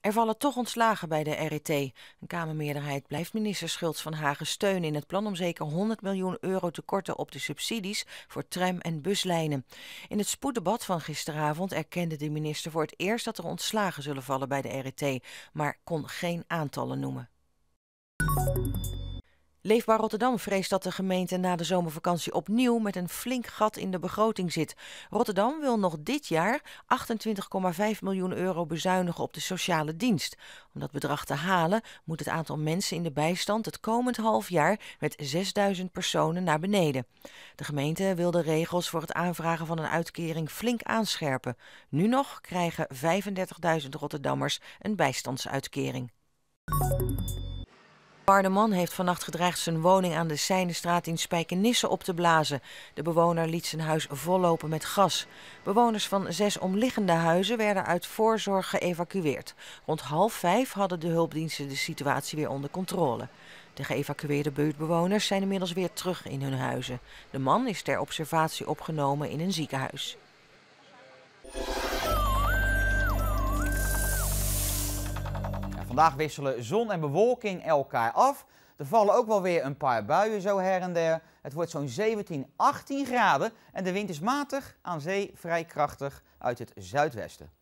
Er vallen toch ontslagen bij de RET. Een Kamermeerderheid blijft minister Schultz van Hagen steunen in het plan om zeker 100 miljoen euro te korten op de subsidies voor tram- en buslijnen. In het spoeddebat van gisteravond erkende de minister voor het eerst dat er ontslagen zullen vallen bij de RET, maar kon geen aantallen noemen. Leefbaar Rotterdam vreest dat de gemeente na de zomervakantie opnieuw met een flink gat in de begroting zit. Rotterdam wil nog dit jaar 28,5 miljoen euro bezuinigen op de sociale dienst. Om dat bedrag te halen moet het aantal mensen in de bijstand het komend half jaar met 6000 personen naar beneden. De gemeente wil de regels voor het aanvragen van een uitkering flink aanscherpen. Nu nog krijgen 35.000 Rotterdammers een bijstandsuitkering man heeft vannacht gedreigd zijn woning aan de Seinestraat in Spijkenisse op te blazen. De bewoner liet zijn huis vollopen met gas. Bewoners van zes omliggende huizen werden uit voorzorg geëvacueerd. Rond half vijf hadden de hulpdiensten de situatie weer onder controle. De geëvacueerde buurtbewoners zijn inmiddels weer terug in hun huizen. De man is ter observatie opgenomen in een ziekenhuis. vandaag wisselen zon en bewolking elkaar af. Er vallen ook wel weer een paar buien zo her en der. Het wordt zo'n 17, 18 graden en de wind is matig, aan zee vrij krachtig uit het zuidwesten.